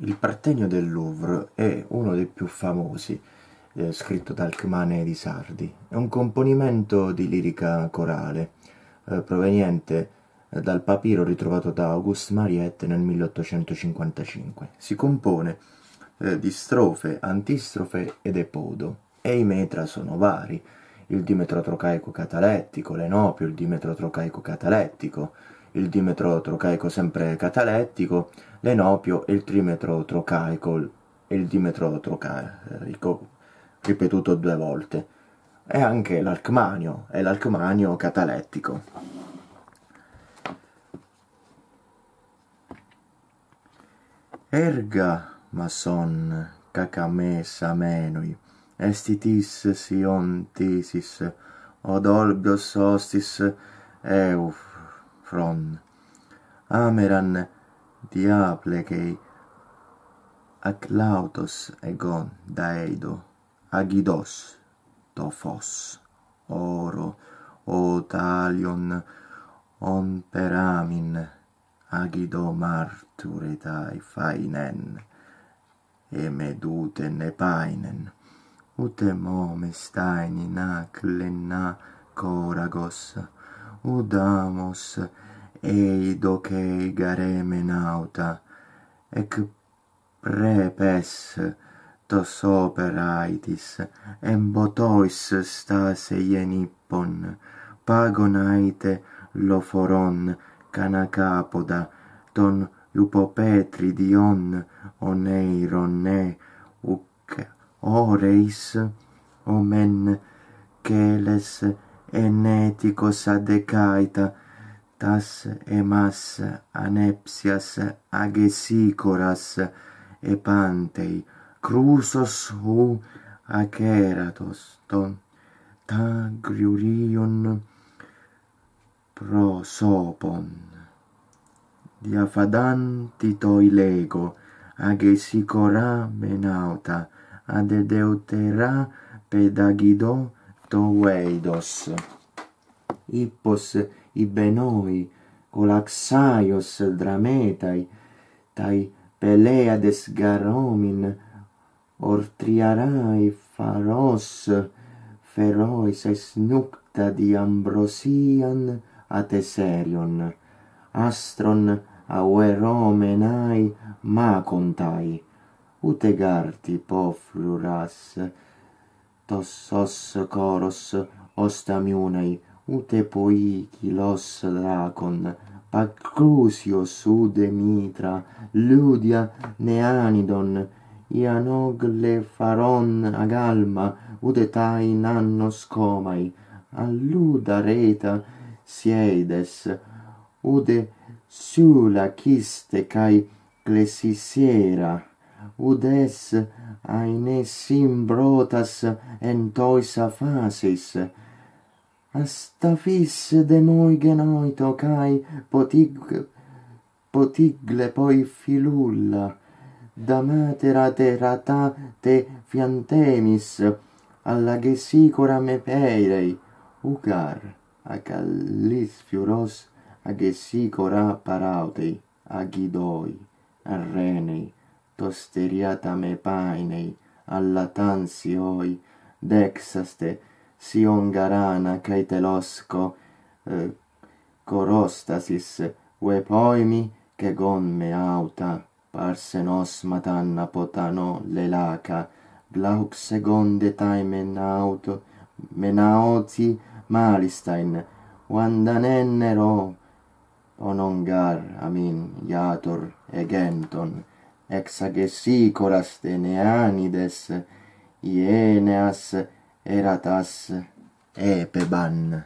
Il Partenio del Louvre è uno dei più famosi, eh, scritto dal Alcmane di Sardi. È un componimento di lirica corale, eh, proveniente eh, dal papiro ritrovato da Auguste Mariette nel 1855. Si compone eh, di strofe, antistrofe ed epodo, e i metra sono vari, il dimetro trocaico catalettico, l'enopio, il dimetro trocaico catalettico, il dimetro trocaico sempre catalettico, l'enopio e il trimetro trocaico il dimetro trocaico ripetuto due volte e anche l'arcmanio e l'arcmanio catalettico. Erga mason cacames amenui estitis sion tesis odolbios hostis euf from ameran diaplegei ac egon daedo agidos to fos oro o talion on peramin agido marture tai fainen e medute ne painen ut emo mestaini na clenna coragos udamus docei eigare menauta, ec prepes tos operaitis, embotois stase ienippon, pagonaite loforon canacapoda, ton upopetri dion oneiron ne, uc oreis omen celes en eticos adecaita tas emas anepsias agesicoras epantei, pantei crusos u aceratos ton ta prosopon diafadanti toi lego agesicora menauta ad edeutera pedagidon to veidos ippos ibenoi colaxaios drametai tai peleades garomin ortriarai pharos ferois es nucta di ambrosian ateserion astron aueromenai macontai ut egarti po fluras tos os coros osta ute ut e poici los dracon, mitra, ludia neanidon, ianog le faron agalma, ut tai nannos comai, alluda reta siedes, ude e sula cae glesisiera, ud es in essim en toisa afasis. Asta fis de moi genoito, cae potig, potigle poi filulla, da matera te te fiantemis, alla gesicora me peirei, ucar a callis fioros, a gesicora parautei, a gidoi, tosteriata me painei alla tansi oi dexaste si garana caetelosco eh, corostasis ue poemi che gomme auta parse nos matanna potano le laca glaub segonde taimen auto menaozi malistain wandanennero onongar amin iator egenton hexagesicoras teneanides, ieneas eratas epeban.